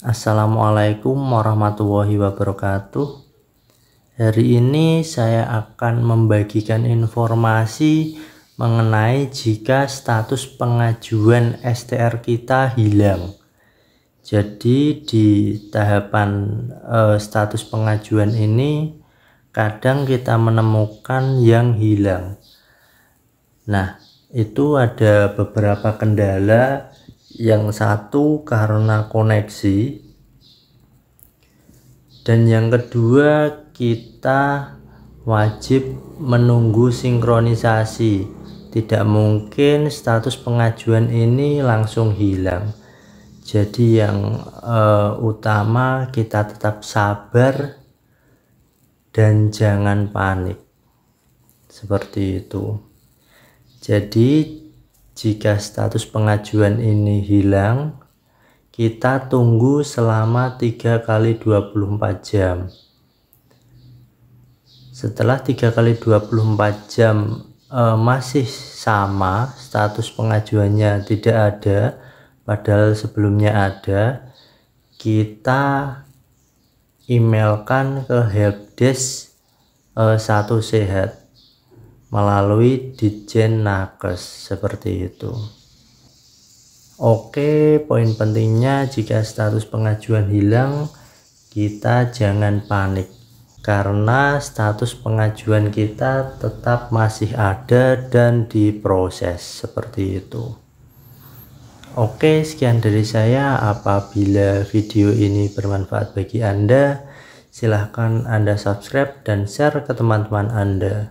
Assalamualaikum warahmatullahi wabarakatuh. Hari ini saya akan membagikan informasi mengenai jika status pengajuan STR kita hilang. Jadi di tahapan eh, status pengajuan ini kadang kita menemukan yang hilang. Nah, itu ada beberapa kendala yang satu karena koneksi dan yang kedua kita wajib menunggu sinkronisasi tidak mungkin status pengajuan ini langsung hilang jadi yang uh, utama kita tetap sabar dan jangan panik seperti itu jadi jika status pengajuan ini hilang, kita tunggu selama 3 kali 24 jam. Setelah 3 kali 24 jam e, masih sama status pengajuannya tidak ada, padahal sebelumnya ada, kita emailkan ke helpdesk e, satu sehat melalui Dijen Nakes seperti itu. Oke, poin pentingnya jika status pengajuan hilang, kita jangan panik karena status pengajuan kita tetap masih ada dan diproses seperti itu. Oke, sekian dari saya. Apabila video ini bermanfaat bagi Anda, silahkan Anda subscribe dan share ke teman-teman Anda.